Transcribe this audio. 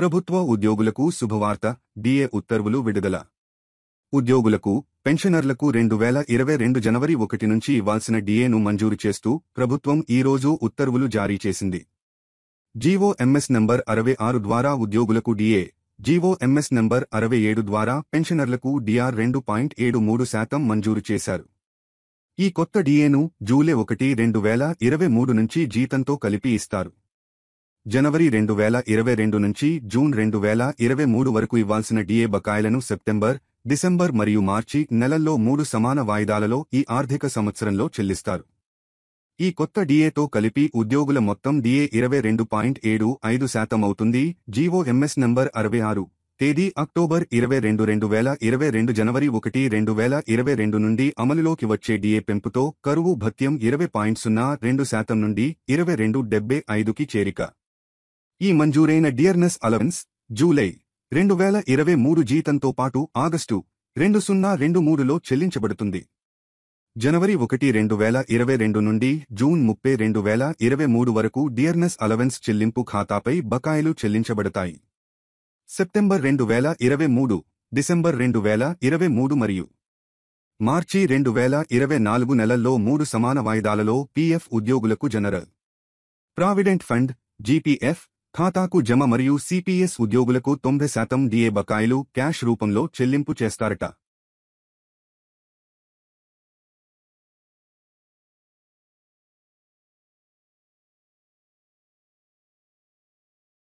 ప్రభుత్వ ఉద్యోగులకు శుభవార్త డిఏ ఉత్తర్వులు విడుదల ఉద్యోగులకు పెన్షనర్లకు రెండు వేల ఇరవై రెండు జనవరి ఒకటి నుంచి ఇవ్వాల్సిన డిఏను మంజూరు చేస్తూ ప్రభుత్వం ఈరోజు ఉత్తర్వులు జారీ చేసింది జీవో ఎంఎస్ నంబర్ అరవై ఆరు ద్వారా ఉద్యోగులకు డిఏ జీవో ఎంఎస్ నంబర్ అరవై ఏడు ద్వారా పెన్షనర్లకు డిఆర్ రెండు పాయింట్ ఏడు మూడు శాతం మంజూరు చేశారు ఈ కొత్త డిఏను జూలై ఒకటి రెండు వేల ఇరవై మూడు నుంచి జీతంతో కలిపి ఇస్తారు జనవరి రెండు వేల ఇరవై రెండు నుంచి జూన్ రెండు వేల ఇరవై మూడు వరకు ఇవ్వాల్సిన డిఏ బకాయిలను సెప్టెంబర్ డిసెంబర్ మరియు మార్చి నెలల్లో మూడు సమాన వాయిదాలలో ఈ ఆర్థిక సంవత్సరంలో చెల్లిస్తారు ఈ కొత్త డిఏతో కలిపి ఉద్యోగుల మొత్తం డిఏ ఇరవై రెండు పాయింట్ ఏడు ఐదు శాతం అవుతుంది జీవో ఎంఎస్ నంబర్ అరవై ఆరు తేదీ అక్టోబర్ ఇరవై రెండు రెండు వేల ఇరవై రెండు జనవరి ఒకటి రెండు వేల ఇరవై రెండు నుండి అమలులోకి వచ్చే డిఏ పెంపుతో కరువు భత్యం ఇరవై పాయింట్ సున్నా రెండు శాతం నుండి ఇరవై రెండు డెబ్బై ఐదుకి చేరిక ఈ మంజూరైన డియర్నెస్ అలవెన్స్ జూలై రెండు వేల ఇరవై మూడు జీతంతో పాటు ఆగస్టు రెండు సున్నా రెండు మూడులో చెల్లించబడుతుంది జనవరి ఒకటి రెండు వేల ఇరవై రెండు నుండి జూన్ ముప్పై రెండు వేల ఇరవై మూడు వరకు డియర్నెస్ అలవెన్స్ చెల్లింపు ఖాతాపై బకాయిలు చెల్లించబడతాయి సెప్టెంబర్ రెండు వేల ఇరవై మూడు డిసెంబర్ రెండు వేల ఇరవై మూడు మరియు మార్చి రెండు వేల ఇరవై నాలుగు నెలల్లో మూడు సమాన వాయిదాలలో పీఎఫ్ ఉద్యోగులకు జనరల్ ప్రావిడెంట్ ఫండ్ జీపీఎఫ్ ఖాతాకు జమ మరియు సిపిఎస్ ఉద్యోగులకు తొంభై శాతం డిఏ బకాయిలు క్యాష్ రూపంలో చెల్లింపు చేస్తారట